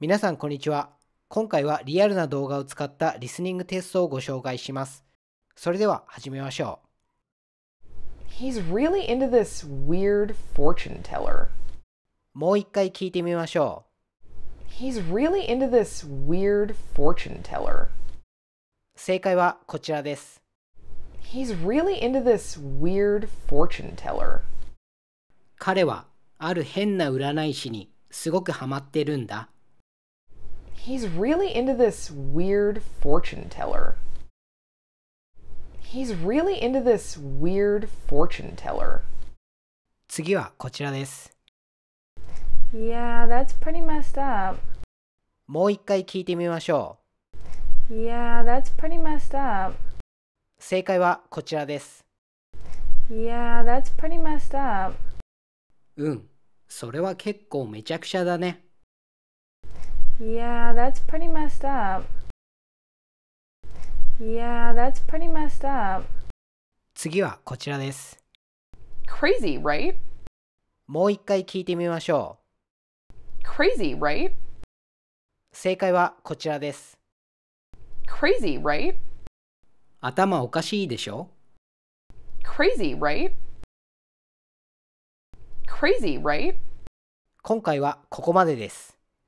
皆さんこんにちは。今回はリアルな動画を使ったリスニングテストをご紹介します。それでは始めましょう。He's really into this weird fortune teller. もう一回聞いてみましょう。He's really into this weird fortune teller. 正解はこちらです。He's really into this weird fortune teller. 彼はある変な占い師にすごくハマってるんだ。He's really into this weird fortune teller. He's really into this weird fortune teller. Yeah, that's pretty messed up. もう一回聞いてみましょう。Yeah, that's pretty messed up. 正解はこちらです。Yeah, that's pretty messed up. うん、それは結構めちゃくちゃだね。Yeah, that's pretty messed up. Yeah, that's pretty messed up. 次はこちらです。Crazy, right? もう一回聞いてみましょう。Crazy, right? 正解はこちらです。Crazy, right? 頭おかしいでしょ ?Crazy, right? Crazy, right? 今回はここまでです。